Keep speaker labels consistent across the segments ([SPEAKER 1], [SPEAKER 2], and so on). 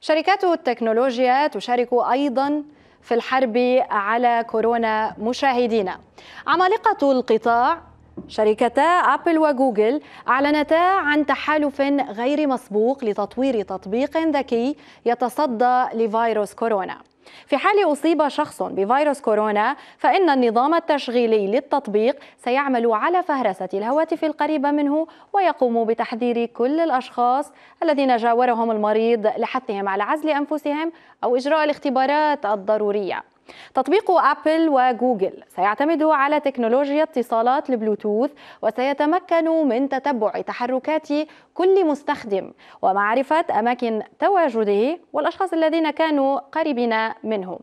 [SPEAKER 1] شركات التكنولوجيا تشارك أيضا في الحرب على كورونا مشاهدينا عمالقة القطاع شركتا أبل وجوجل أعلنتا عن تحالف غير مسبوق لتطوير تطبيق ذكي يتصدى لفيروس كورونا في حال أصيب شخص بفيروس كورونا فإن النظام التشغيلي للتطبيق سيعمل على فهرسة الهواتف القريبة منه ويقوم بتحذير كل الأشخاص الذين جاورهم المريض لحثهم على عزل أنفسهم أو إجراء الاختبارات الضرورية تطبيق أبل وجوجل سيعتمد على تكنولوجيا اتصالات البلوتوث وسيتمكن من تتبع تحركات كل مستخدم ومعرفة أماكن تواجده والأشخاص الذين كانوا قريبين منه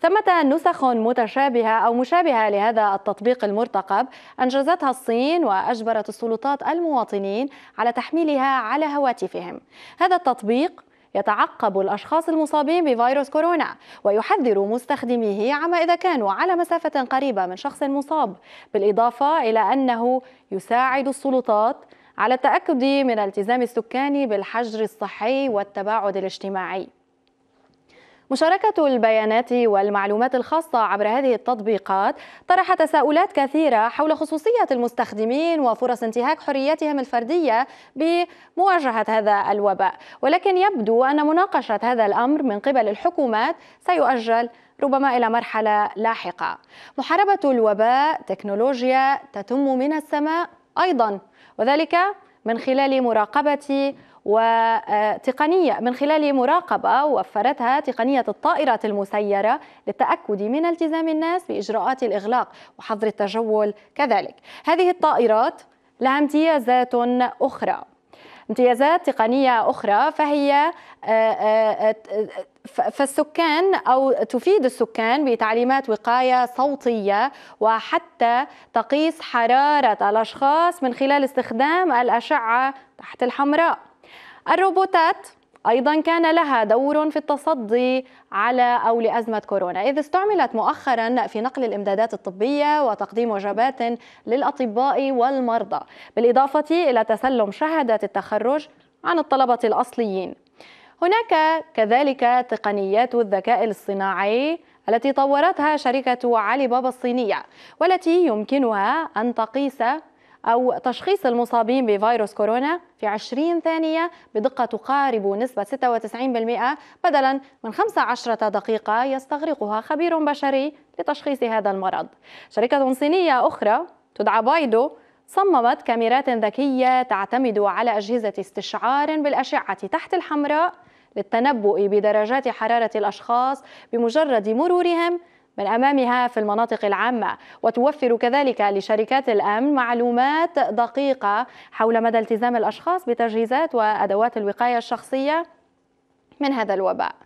[SPEAKER 1] ثمة نسخ متشابهة أو مشابهة لهذا التطبيق المرتقب أنجزتها الصين وأجبرت السلطات المواطنين على تحميلها على هواتفهم هذا التطبيق يتعقب الأشخاص المصابين بفيروس كورونا ويحذر مستخدميه عما إذا كانوا على مسافة قريبة من شخص مصاب بالإضافة إلى أنه يساعد السلطات على التأكد من التزام السكان بالحجر الصحي والتباعد الاجتماعي مشاركة البيانات والمعلومات الخاصة عبر هذه التطبيقات طرح تساؤلات كثيرة حول خصوصية المستخدمين وفرص انتهاك حرياتهم الفردية بمواجهة هذا الوباء ولكن يبدو أن مناقشة هذا الأمر من قبل الحكومات سيؤجل ربما إلى مرحلة لاحقة محاربة الوباء تكنولوجيا تتم من السماء أيضا وذلك من خلال مراقبة وتقنية من خلال مراقبة وفرتها تقنية الطائرات المسيرة للتأكد من التزام الناس بإجراءات الإغلاق وحظر التجول كذلك هذه الطائرات لها امتيازات أخرى امتيازات تقنية أخرى فهي آه، آه، فالسكان أو تفيد السكان بتعليمات وقاية صوتية وحتى تقيس حرارة الأشخاص من خلال استخدام الأشعة تحت الحمراء الروبوتات أيضا كان لها دور في التصدي على أو لأزمة كورونا إذ استعملت مؤخرا في نقل الإمدادات الطبية وتقديم وجبات للأطباء والمرضى بالإضافة إلى تسلم شهادات التخرج عن الطلبة الأصليين هناك كذلك تقنيات الذكاء الاصطناعي التي طورتها شركة علي بابا الصينية والتي يمكنها أن تقيس أو تشخيص المصابين بفيروس كورونا في 20 ثانية بدقة تقارب نسبة 96% بدلا من 15 دقيقة يستغرقها خبير بشري لتشخيص هذا المرض شركة صينية أخرى تدعى بايدو صممت كاميرات ذكية تعتمد على أجهزة استشعار بالأشعة تحت الحمراء للتنبؤ بدرجات حرارة الأشخاص بمجرد مرورهم من أمامها في المناطق العامة وتوفر كذلك لشركات الأمن معلومات دقيقة حول مدى التزام الأشخاص بتجهيزات وأدوات الوقاية الشخصية من هذا الوباء